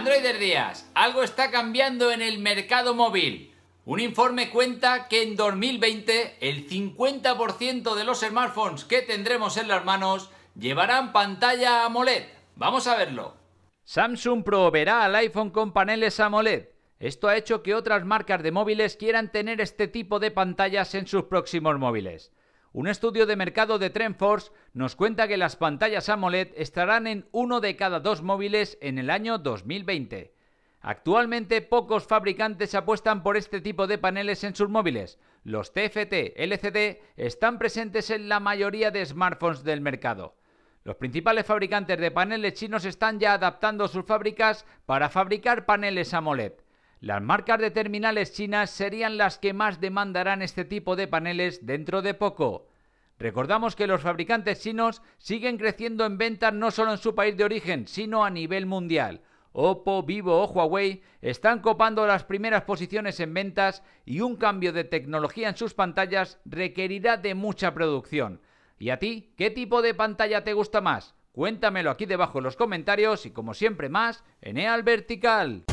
Androider Díaz, algo está cambiando en el mercado móvil. Un informe cuenta que en 2020 el 50% de los smartphones que tendremos en las manos llevarán pantalla AMOLED. Vamos a verlo. Samsung proveerá al iPhone con paneles AMOLED. Esto ha hecho que otras marcas de móviles quieran tener este tipo de pantallas en sus próximos móviles. Un estudio de mercado de TrendForce nos cuenta que las pantallas AMOLED estarán en uno de cada dos móviles en el año 2020. Actualmente pocos fabricantes apuestan por este tipo de paneles en sus móviles. Los TFT LCD están presentes en la mayoría de smartphones del mercado. Los principales fabricantes de paneles chinos están ya adaptando sus fábricas para fabricar paneles AMOLED. Las marcas de terminales chinas serían las que más demandarán este tipo de paneles dentro de poco. Recordamos que los fabricantes chinos siguen creciendo en ventas no solo en su país de origen, sino a nivel mundial. Oppo, Vivo o Huawei están copando las primeras posiciones en ventas y un cambio de tecnología en sus pantallas requerirá de mucha producción. ¿Y a ti? ¿Qué tipo de pantalla te gusta más? Cuéntamelo aquí debajo en los comentarios y como siempre más en EAL Vertical.